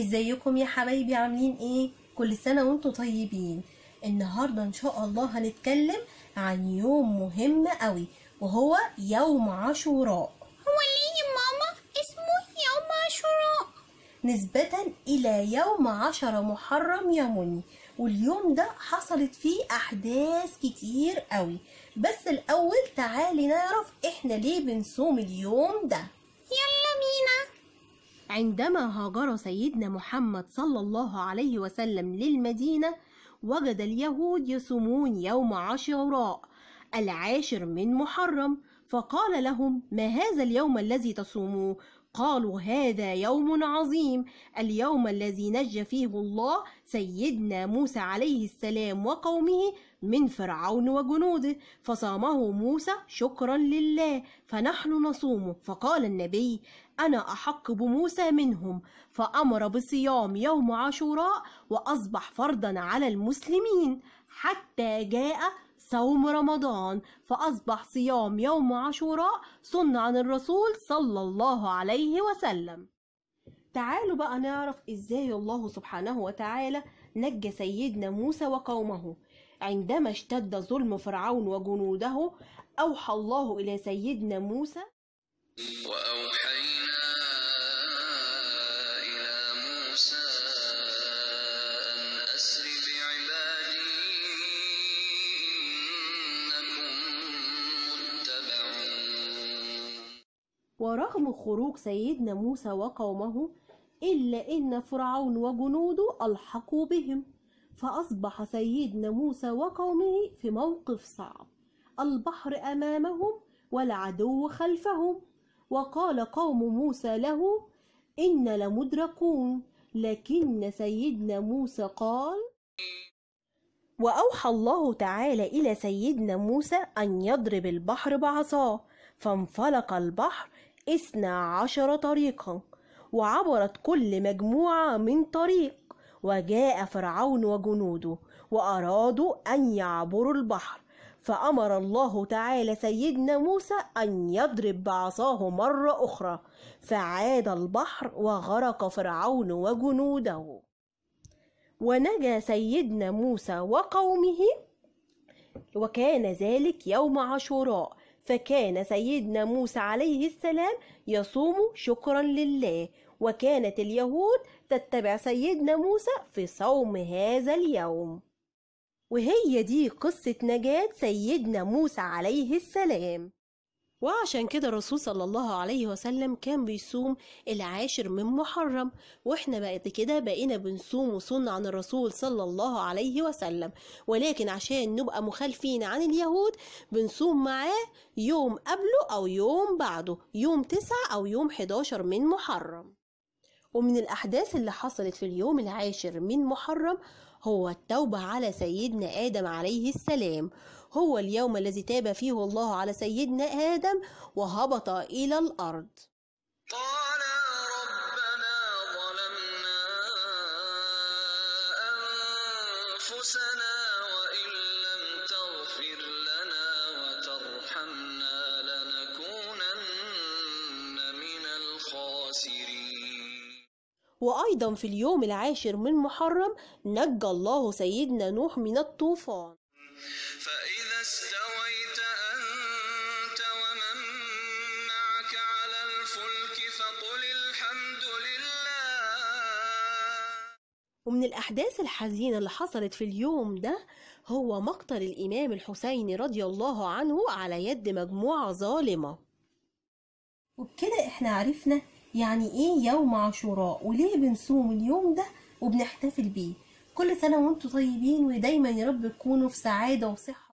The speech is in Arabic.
ازيكم يا حبايبي عاملين ايه كل سنه وانتم طيبين النهارده ان شاء الله هنتكلم عن يوم مهم قوي وهو يوم عاشوراء هو ليه يا ماما اسمه يوم عاشوراء نسبة إلى يوم عشرة محرم مني واليوم ده حصلت فيه أحداث كتير قوي بس الأول تعالي نعرف إحنا ليه بنصوم اليوم ده يلا عندما هاجر سيدنا محمد صلى الله عليه وسلم للمدينة وجد اليهود يصومون يوم عاشوراء العاشر من محرم فقال لهم ما هذا اليوم الذي تصوموه قالوا هذا يوم عظيم اليوم الذي نجى فيه الله سيدنا موسى عليه السلام وقومه من فرعون وجنوده فصامه موسى شكرا لله فنحن نصومه فقال النبي أنا أحق بموسى منهم فأمر بصيام يوم عاشوراء وأصبح فرضا على المسلمين حتى جاء صوم رمضان فأصبح صيام يوم عاشوراء سنة عن الرسول صلى الله عليه وسلم تعالوا بقى نعرف إزاي الله سبحانه وتعالى نجى سيدنا موسى وقومه عندما اشتد ظلم فرعون وجنوده أوحى الله إلى سيدنا موسى وأوحينا ورغم خروج سيدنا موسى وقومه إلا إن فرعون وجنوده ألحقوا بهم فأصبح سيدنا موسى وقومه في موقف صعب البحر أمامهم والعدو خلفهم وقال قوم موسى له إن لمدركون لكن سيدنا موسى قال وأوحى الله تعالى إلى سيدنا موسى أن يضرب البحر بعصاه فانفلق البحر اثنا عشر طريقا وعبرت كل مجموعة من طريق وجاء فرعون وجنوده وأرادوا أن يعبروا البحر فأمر الله تعالى سيدنا موسى أن يضرب بعصاه مرة أخرى فعاد البحر وغرق فرعون وجنوده ونجا سيدنا موسى وقومه وكان ذلك يوم عاشوراء فكان سيدنا موسى عليه السلام يصوم شكرا لله وكانت اليهود تتبع سيدنا موسى في صوم هذا اليوم وهي دي قصة نجاة سيدنا موسى عليه السلام وعشان كده الرسول صلى الله عليه وسلم كان بيصوم العاشر من محرم واحنا بعد كده بقينا بنصوم وصن عن الرسول صلى الله عليه وسلم ولكن عشان نبقى مخالفين عن اليهود بنصوم معاه يوم قبله او يوم بعده يوم تسعة او يوم حداشر من محرم ومن الأحداث اللي حصلت في اليوم العاشر من محرم هو التوبة على سيدنا آدم عليه السلام هو اليوم الذي تاب فيه الله على سيدنا آدم وهبط إلى الأرض قال ربنا ظلمنا أنفسنا وإن لم تغفر لنا وترحمنا لنكونن من الخاسرين وأيضا في اليوم العاشر من محرم نجى الله سيدنا نوح من الطوفان فإن استويت أنت ومن معك على الفلك فقل الحمد لله ومن الأحداث الحزينة اللي حصلت في اليوم ده هو مقتل الإمام الحسين رضي الله عنه على يد مجموعة ظالمة وبكده احنا عرفنا يعني ايه يوم عاشوراء وليه بنصوم اليوم ده وبنحتفل بيه كل سنة وانتم طيبين ودايما يا رب تكونوا في سعادة وصحة